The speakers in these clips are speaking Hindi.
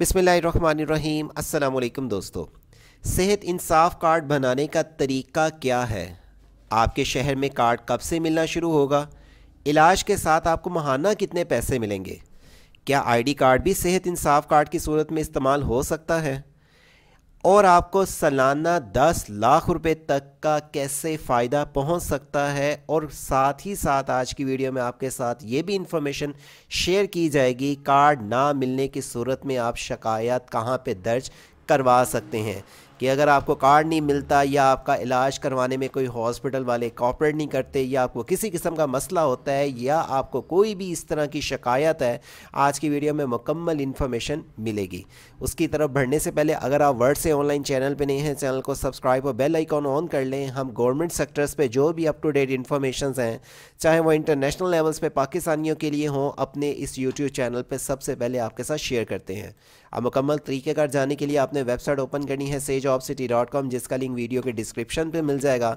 बिसमीम अल्लाम दोस्तों सेहत इंसाफ कार्ड बनाने का तरीका क्या है आपके शहर में कार्ड कब से मिलना शुरू होगा इलाज के साथ आपको महाना कितने पैसे मिलेंगे क्या आईडी कार्ड भी सेहत इंसाफ कार्ड की सूरत में इस्तेमाल हो सकता है और आपको सालाना दस लाख रुपए तक का कैसे फ़ायदा पहुंच सकता है और साथ ही साथ आज की वीडियो में आपके साथ ये भी इन्फॉर्मेशन शेयर की जाएगी कार्ड ना मिलने की सूरत में आप शिकायत कहाँ पे दर्ज करवा सकते हैं कि अगर आपको कार्ड नहीं मिलता या आपका इलाज करवाने में कोई हॉस्पिटल वाले कॉपरेट नहीं करते या आपको किसी किस्म का मसला होता है या आपको कोई भी इस तरह की शिकायत है आज की वीडियो में मुकम्मल इन्फॉर्मेशन मिलेगी उसकी तरफ बढ़ने से पहले अगर आप वर्ड से ऑनलाइन चैनल पर नहीं हैं चैनल को सब्सक्राइब और बेल आइकॉन ऑन कर लें हम गवर्नमेंट सेक्टर्स पर जो भी अप टू डेट इन्फॉर्मेशन हैं चाहे वो इंटरनेशनल लेवल्स पर पाकिस्तानियों के लिए हों अपने इस यूट्यूब चैनल पर सबसे पहले आपके साथ शेयर करते हैं अब मुकम्मल तरीके कार जाने के लिए आपने वेबसाइट ओपन करनी है sage of city dot com जिसका लिंक वीडियो के डिस्क्रिप्शन पे मिल जाएगा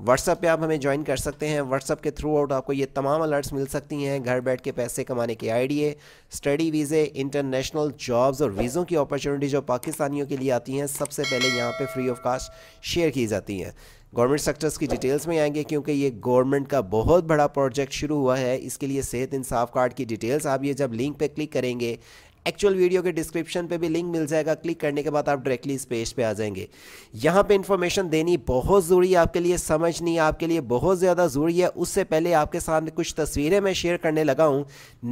व्हाट्सअप पे आप हमें ज्वाइन कर सकते हैं व्हाट्सअप के थ्रू आउट आपको ये तमाम अलर्ट्स मिल सकती हैं घर बैठ के पैसे कमाने के आइडिए स्टडी वीज़े इंटरनेशनल जॉब्स और वीज़ों की अपॉर्चुनिटी जो पाकिस्तानियों के लिए आती हैं सबसे पहले यहाँ पर फ्री ऑफ कास्ट शेयर की जाती हैं गवर्नमेंट सेक्टर्स की डिटेल्स में आएंगे क्योंकि ये गवर्नमेंट का बहुत बड़ा प्रोजेक्ट शुरू हुआ है इसके लिए सेहत इंसाफ कार्ड की डिटेल्स आप ये जब लिंक पे क्लिक करेंगे एक्चुअल वीडियो के डिस्क्रिप्शन पे भी लिंक मिल जाएगा क्लिक करने के बाद आप डायरेक्टली इस पेज पे आ जाएंगे यहाँ पे इन्फॉर्मेशन देनी बहुत ज़रूरी है आपके लिए समझनी आपके लिए बहुत ज़्यादा ज़रूरी है उससे पहले आपके सामने कुछ तस्वीरें मैं शेयर करने लगा हूँ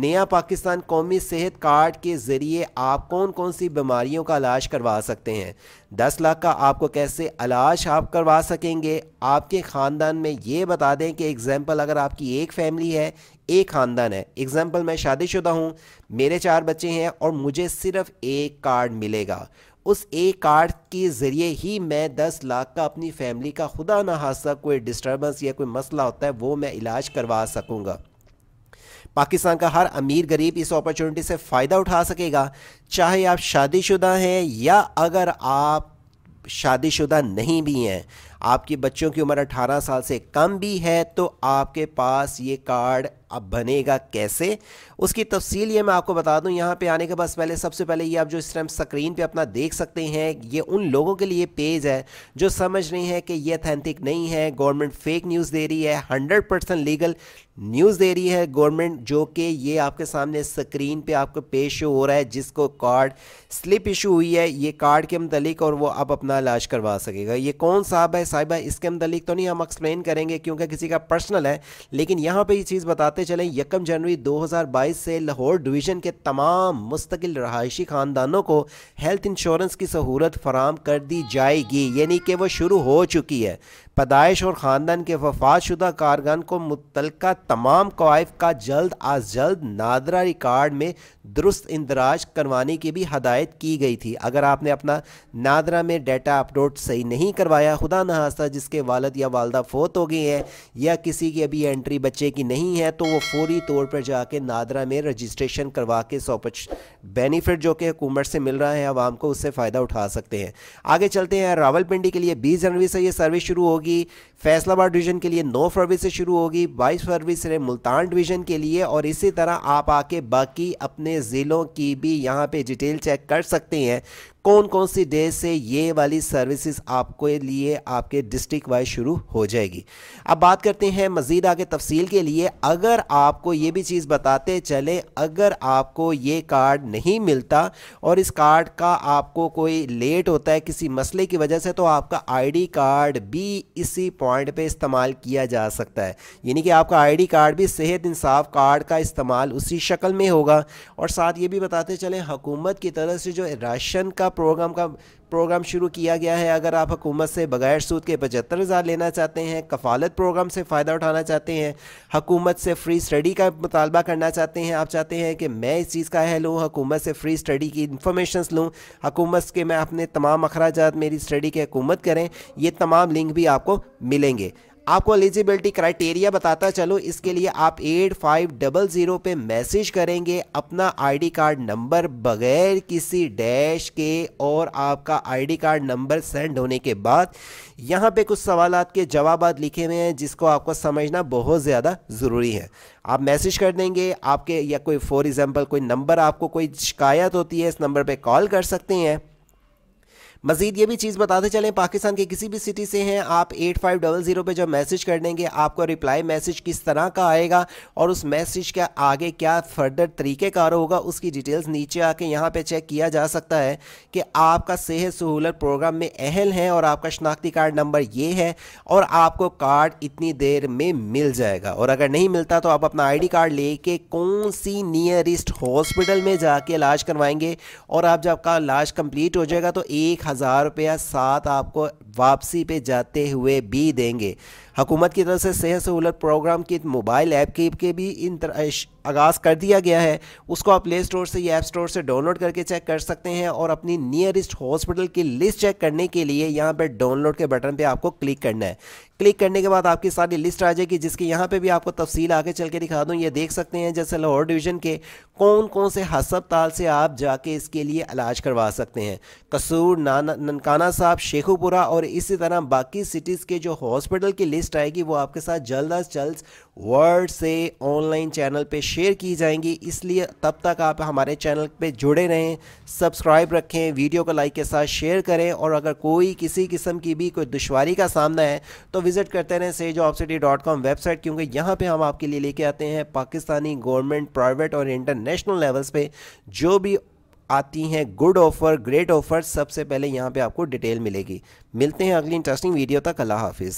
नया पाकिस्तान कौमी सेहत कार्ड के ज़रिए आप कौन कौन सी बीमारियों का इलाज करवा सकते हैं दस लाख का आपको कैसे अलाश आप करवा सकेंगे आपके ख़ानदान में ये बता दें कि एग्ज़ाम्पल अगर आपकी एक फैमिली है एक ख़ानदान है एग्ज़ाम्पल मैं शादीशुदा हूँ मेरे चार बच्चे हैं और मुझे सिर्फ़ एक कार्ड मिलेगा उस एक कार्ड के ज़रिए ही मैं दस लाख का अपनी फैमिली का खुदा ना हादसा कोई डिस्टर्बेंस या कोई मसला होता है वो मैं इलाज करवा सकूँगा पाकिस्तान का हर अमीर गरीब इस अपॉर्चुनिटी से फ़ायदा उठा सकेगा चाहे आप शादीशुदा हैं या अगर आप शादीशुदा नहीं भी हैं आपके बच्चों की उम्र 18 साल से कम भी है तो आपके पास ये कार्ड अब बनेगा कैसे उसकी तफसील ये मैं आपको बता दूं यहाँ पे आने के बाद पहले सबसे पहले ये आप जो इस टाइम स्क्रीन पे अपना देख सकते हैं ये उन लोगों के लिए पेज है जो समझ रहे हैं कि ये अथेंटिक नहीं है गवर्नमेंट फेक न्यूज़ दे रही है हंड्रेड परसेंट लीगल न्यूज़ दे रही है गवर्नमेंट जो कि ये आपके सामने स्क्रीन पर आपको पेश हो रहा है जिसको कार्ड स्लिप इशू हुई है ये कार्ड के मतलब और वो अब अपना इलाज करवा सकेगा ये कौन साहब है साइबर स्कैम द लीक तो नहीं हम एक्सप्लेन करेंगे क्योंकि किसी का पर्सनल है लेकिन यहाँ पे ये चीज़ बताते चलें यकम जनवरी 2022 से लाहौर डिवीज़न के तमाम मुस्तकिल रहायशी ख़ानदानों को हेल्थ इंश्योरेंस की सहूलत फराम कर दी जाएगी यानी कि वो शुरू हो चुकी है पैदाइश और ख़ानदान के वफात शुदा कारगान को मुतल तमाम कवायफ का जल्द अज जल्द नादरा रिकार्ड में दुरुस्त इंदराज करवाने की भी हदायत की गई थी अगर आपने अपना नादरा में डाटा अपलोड सही नहीं करवाया खुदा नहास्ता जिसके वालद या वालदा फोत हो गए हैं या किसी की अभी एंट्री बच्चे की नहीं है तो वो फौरी तौर पर जाके नादरा में रजिस्ट्रेशन करवा के सौ बेनिफिट जो कि हुकूमत से मिल रहा है आवाम को उससे फ़ायदा उठा सकते हैं आगे चलते हैं रावलपिंडी के लिए बीस जनवरी से ये सर्विस शुरू होगी होगी फैसलाबाद डिवीज़न के लिए 9 फरवरी से शुरू होगी 22 फरवरी से मुल्तान डिवीज़न के लिए और इसी तरह आप आके बाकी अपने ज़िलों की भी यहाँ पे डिटेल चेक कर सकते हैं कौन कौन सी डे से ये वाली सर्विसेज आपको लिए आपके डिस्ट्रिक्ट वाइज शुरू हो जाएगी अब बात करते हैं मज़ीद आगे तफसील के लिए अगर आपको ये भी चीज़ बताते चले अगर आपको ये कार्ड नहीं मिलता और इस कार्ड का आपको कोई लेट होता है किसी मसले की वजह से तो आपका आईडी कार्ड भी इसी पॉइंट पे इस्तेमाल किया जा सकता है यानी कि आपका आईडी कार्ड भी सेहत इंसाफ कार्ड का इस्तेमाल उसी शक्ल में होगा और साथ ये भी बताते चलें हुकूमत की तरफ से जो राशन का प्रोग्राम का प्रोग्राम शुरू किया गया है अगर आप हकूमत से बगैर सूद के पचहत्तर हज़ार लेना चाहते हैं कफालत प्रोग्राम से फ़ायदा उठाना चाहते हैं हकूमत से फ्री स्टडी का मुतालबा करना चाहते हैं आप चाहते हैं कि मैं इस चीज़ का अहल हूँ हकूमत से फ्री स्टडी की इन्फॉर्मेशन लूँ हकूमत के मैं अपने तमाम अखराज मेरी स्टडी के हकूमत करें ये तमाम लिंक भी आपको मिलेंगे आपको एलिजिबिलिटी क्राइटेरिया बताता चलो इसके लिए आप एट फाइव डबल ज़ीरो पे मैसेज करेंगे अपना आईडी कार्ड नंबर बगैर किसी डैश के और आपका आईडी कार्ड नंबर सेंड होने के बाद यहाँ पे कुछ सवाल के जवाब लिखे हुए हैं जिसको आपको समझना बहुत ज़्यादा ज़रूरी है आप मैसेज कर देंगे आपके या कोई फॉर एग्ज़ाम्पल कोई नंबर आपको कोई शिकायत होती है इस नंबर पर कॉल कर सकते हैं मजीद ये भी चीज़ बताते चलें पाकिस्तान के किसी भी सिटी से हैं आप एट फाइव डबल ज़ीरो पर जब मैसेज कर देंगे आपको रिप्लाई मैसेज किस तरह का आएगा और उस मैसेज का आगे क्या फर्दर तरीक़ेकार होगा उसकी डिटेल्स नीचे आके यहाँ पर चेक किया जा सकता है कि आपका सेहत सहूलत प्रोग्राम में अहल है और आपका शनाख्ती कार्ड नंबर ये है और आपको कार्ड इतनी देर में मिल जाएगा और अगर नहीं मिलता तो आप अपना डी कार्ड लेके कौन सी नियरेस्ट हॉस्पिटल में जाके इलाज करवाएंगे और आप जब का इलाज कंप्लीट हो जाएगा तो एक हज़ार रुपया साथ आपको वापसी पे जाते हुए भी देंगे हुकूमत की तरफ से सेहत सहूलत प्रोग्राम की मोबाइल ऐप की के भी इन आगाज़ कर दिया गया है उसको आप प्ले स्टोर से या ऐप स्टोर से डाउनलोड करके चेक कर सकते हैं और अपनी नियरेस्ट हॉस्पिटल की लिस्ट चेक करने के लिए यहाँ पर डाउनलोड के बटन पर आपको क्लिक करना है क्लिक करने के बाद आपकी सारी लिस्ट आ जाएगी जिसके यहाँ पे भी आपको तफसील आगे चल के दिखा दूँ ये देख सकते हैं जैसे लाहौर डिवीज़न के कौन कौन से हस्पताल से आप जाके इसके लिए इलाज करवा सकते हैं कसूर नाना ननकाना साहब शेखुपुरा और इसी तरह बाकी सिटीज़ के जो हॉस्पिटल की लिस्ट आएगी वो आपके साथ जल्द अज जल्द वर्ड से ऑनलाइन चैनल पर शेयर की जाएंगी इसलिए तब तक आप हमारे चैनल पर जुड़े रहें सब्सक्राइब रखें वीडियो को लाइक के साथ शेयर करें और अगर कोई किसी किस्म की भी कोई दुशारी का सामना है तो विजिट करते रहें सेज वेबसाइट क्योंकि यहाँ पे हम आपके लिए लेके आते हैं पाकिस्तानी गवर्नमेंट प्राइवेट और इंटरनेशनल लेवल्स पे जो भी आती हैं गुड ऑफर ग्रेट ऑफर सबसे पहले यहाँ पे आपको डिटेल मिलेगी मिलते हैं अगली इंटरेस्टिंग वीडियो तक अल्लाह हाफिज़